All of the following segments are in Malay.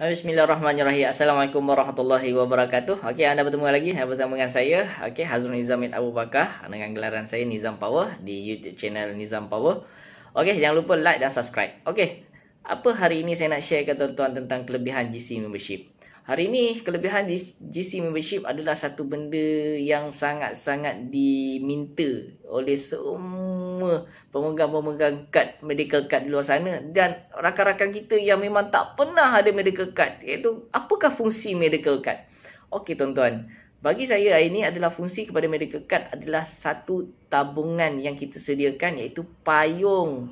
Bismillahirrahmanirrahim. Assalamualaikum warahmatullahi wabarakatuh. Okey, anda bertemu lagi bersama dengan saya, okey, Hazrul Nizam bin Abu Bakar dengan gelaran saya Nizam Power di YouTube channel Nizam Power. Okey, jangan lupa like dan subscribe. Okey. Apa hari ini saya nak share ke tuan-tuan tentang kelebihan GC membership. Hari ini kelebihan GC membership adalah satu benda yang sangat-sangat diminta oleh semua semua pemegang-pemegang kad medical card di luar sana dan rakan-rakan kita yang memang tak pernah ada medical card iaitu apakah fungsi medical card? Okey tuan-tuan, bagi saya hari ini adalah fungsi kepada medical card adalah satu tabungan yang kita sediakan iaitu payung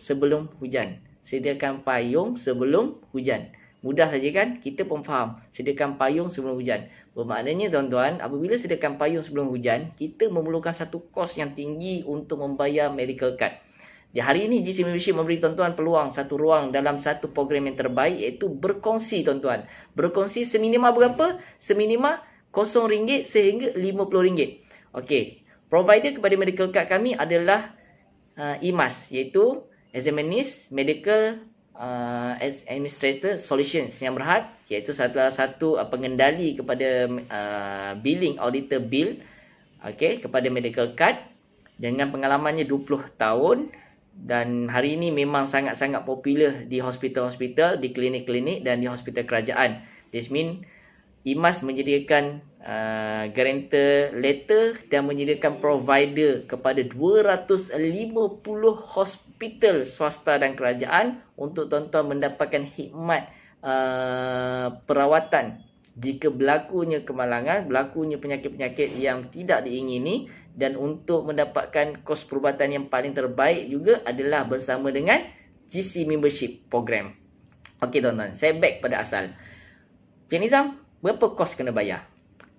sebelum hujan. Sediakan payung sebelum hujan. Mudah saja kan? Kita pun faham. Sediakan payung sebelum hujan. Bermaknanya tuan-tuan, apabila sediakan payung sebelum hujan, kita memerlukan satu kos yang tinggi untuk membayar medical card. Di hari ini GC Malaysia memberi tuan-tuan peluang satu ruang dalam satu program yang terbaik iaitu berkongsi tuan-tuan. Berkongsi seminima berapa? Seminima RM0 sehingga RM50. Okey. Provider kepada medical card kami adalah uh, IMAS iaitu Examinis Medical uh, as administrator solutions yang berhad iaitu salah satu uh, pengendali kepada uh, billing auditor bill okey kepada medical card dengan pengalamannya 20 tahun dan hari ini memang sangat-sangat popular di hospital-hospital, di klinik-klinik dan di hospital kerajaan. This mean IMAS menyediakan uh, guarantor letter dan menyediakan provider kepada 250 hospital swasta dan kerajaan untuk tuan-tuan mendapatkan khidmat uh, perawatan jika berlakunya kemalangan, berlakunya penyakit-penyakit yang tidak diingini dan untuk mendapatkan kos perubatan yang paling terbaik juga adalah bersama dengan GC Membership Program. Okey tuan-tuan, saya back pada asal. Pian Nizam, berapa kos kena bayar?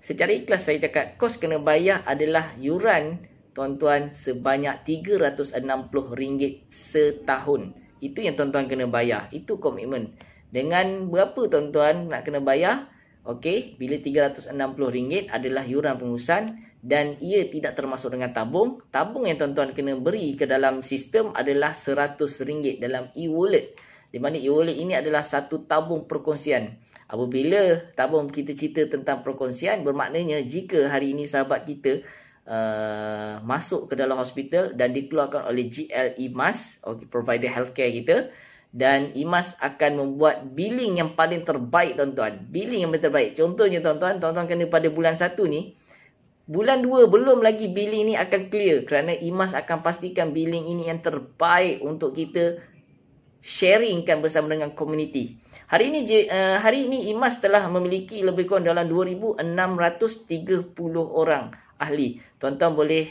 Secara ikhlas saya cakap kos kena bayar adalah yuran tuan-tuan sebanyak RM360 setahun. Itu yang tuan-tuan kena bayar. Itu komitmen. Dengan berapa tuan-tuan nak kena bayar? Okey, bila RM360 adalah yuran pengurusan dan ia tidak termasuk dengan tabung. Tabung yang tuan-tuan kena beri ke dalam sistem adalah RM100 dalam e-wallet. Di mana e-wallet ini adalah satu tabung perkongsian. Apabila tabung kita cerita tentang perkongsian bermaknanya jika hari ini sahabat kita uh, masuk ke dalam hospital dan dikeluarkan oleh GL IMAS okay, provider healthcare kita dan IMAS akan membuat billing yang paling terbaik tuan-tuan. Billing yang paling terbaik. Contohnya tuan-tuan, tuan-tuan kena pada bulan 1 ni Bulan 2 belum lagi billing ni akan clear kerana IMAS akan pastikan billing ini yang terbaik untuk kita sharingkan bersama dengan community. Hari ini uh, hari ini IMAS telah memiliki lebih kurang dalam 2630 orang ahli. Tuan-tuan boleh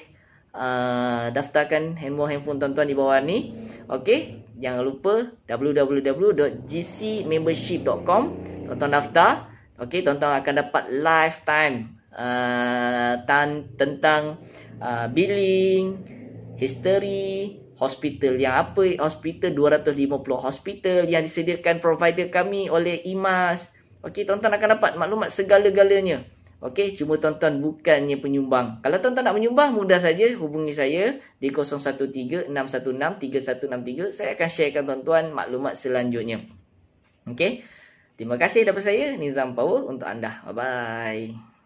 uh, daftarkan handphone-handphone tuan-tuan di bawah ni. Okey, jangan lupa www.gcmembership.com. Tuan-tuan daftar. Okey, tuan-tuan akan dapat lifetime uh, eh, tan- tentang uh, billing, history, hospital yang apa hospital 250 hospital yang disediakan provider kami oleh IMAS. Okey, tuan-tuan akan dapat maklumat segala-galanya. Okey, cuma tuan-tuan bukannya penyumbang. Kalau tuan-tuan nak menyumbang, mudah saja hubungi saya di 013 616 3163. Saya akan sharekan tuan-tuan maklumat selanjutnya. Okey. Terima kasih daripada saya Nizam Power untuk anda. Bye bye.